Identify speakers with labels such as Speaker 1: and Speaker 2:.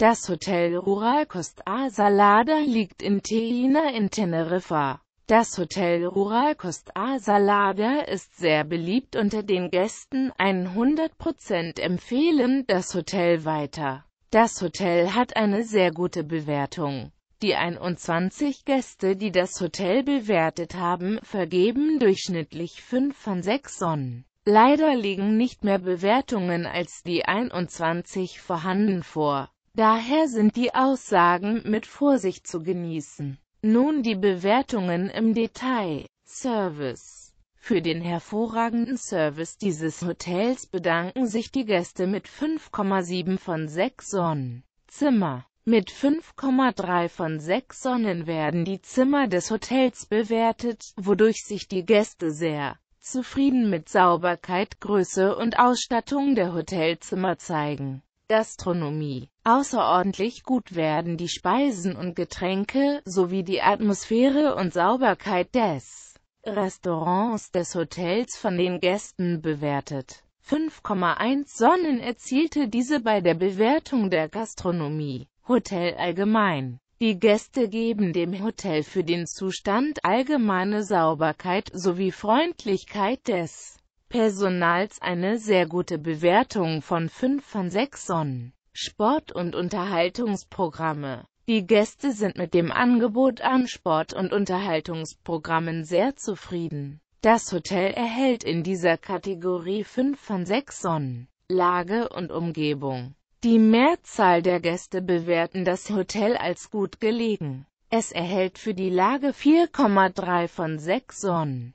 Speaker 1: Das Hotel Rural Costa Salada liegt in Teina in Teneriffa. Das Hotel Rural Costa Salada ist sehr beliebt unter den Gästen, 100% empfehlen das Hotel weiter. Das Hotel hat eine sehr gute Bewertung. Die 21 Gäste, die das Hotel bewertet haben, vergeben durchschnittlich 5 von 6 Sonnen. Leider liegen nicht mehr Bewertungen als die 21 vorhanden vor. Daher sind die Aussagen mit Vorsicht zu genießen. Nun die Bewertungen im Detail. Service für den hervorragenden Service dieses Hotels bedanken sich die Gäste mit 5,7 von 6 Sonnen. Zimmer Mit 5,3 von 6 Sonnen werden die Zimmer des Hotels bewertet, wodurch sich die Gäste sehr zufrieden mit Sauberkeit, Größe und Ausstattung der Hotelzimmer zeigen. Gastronomie. Außerordentlich gut werden die Speisen und Getränke, sowie die Atmosphäre und Sauberkeit des Restaurants des Hotels von den Gästen bewertet. 5,1 Sonnen erzielte diese bei der Bewertung der Gastronomie. Hotel allgemein. Die Gäste geben dem Hotel für den Zustand allgemeine Sauberkeit sowie Freundlichkeit des Personals eine sehr gute Bewertung von 5 von 6 Sonnen. Sport- und Unterhaltungsprogramme Die Gäste sind mit dem Angebot an Sport- und Unterhaltungsprogrammen sehr zufrieden. Das Hotel erhält in dieser Kategorie 5 von 6 Sonnen. Lage und Umgebung Die Mehrzahl der Gäste bewerten das Hotel als gut gelegen. Es erhält für die Lage 4,3 von 6 Sonnen.